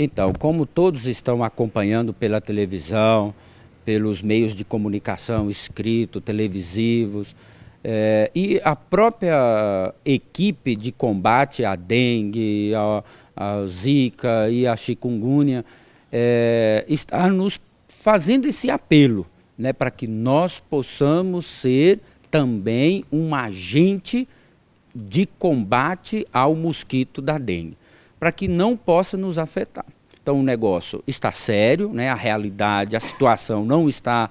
Então, como todos estão acompanhando pela televisão, pelos meios de comunicação escrito, televisivos, é, e a própria equipe de combate à dengue, à, à zika e à chikungunya é, está nos fazendo esse apelo né, para que nós possamos ser também um agente de combate ao mosquito da dengue para que não possa nos afetar. Então o negócio está sério, né? a realidade, a situação não está,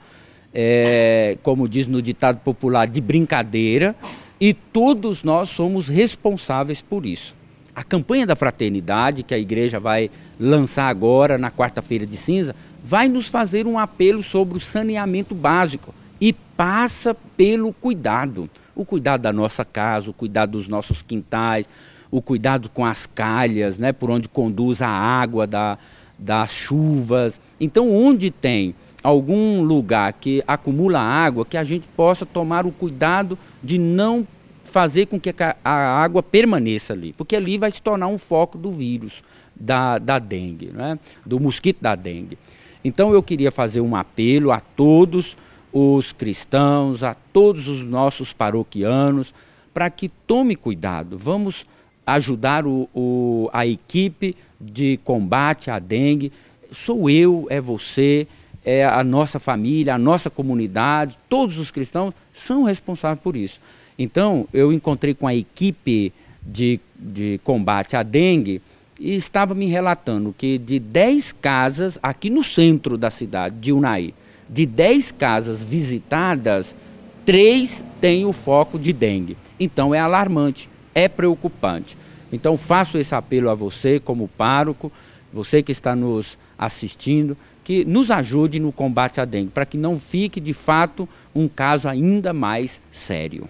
é, como diz no ditado popular, de brincadeira, e todos nós somos responsáveis por isso. A campanha da fraternidade, que a igreja vai lançar agora, na quarta-feira de cinza, vai nos fazer um apelo sobre o saneamento básico e passa pelo cuidado. O cuidado da nossa casa, o cuidado dos nossos quintais, o cuidado com as calhas, né, por onde conduz a água da, das chuvas. Então, onde tem algum lugar que acumula água, que a gente possa tomar o cuidado de não fazer com que a água permaneça ali, porque ali vai se tornar um foco do vírus da, da dengue, né? do mosquito da dengue. Então eu queria fazer um apelo a todos os cristãos, a todos os nossos paroquianos, para que tome cuidado. Vamos ajudar o, o, a equipe de combate à dengue. Sou eu, é você, é a nossa família, a nossa comunidade, todos os cristãos são responsáveis por isso. Então, eu encontrei com a equipe de, de combate à dengue e estava me relatando que de 10 casas aqui no centro da cidade de Unai, de 10 casas visitadas, três têm o foco de dengue. Então é alarmante é preocupante. Então faço esse apelo a você como pároco, você que está nos assistindo, que nos ajude no combate à dengue, para que não fique de fato um caso ainda mais sério.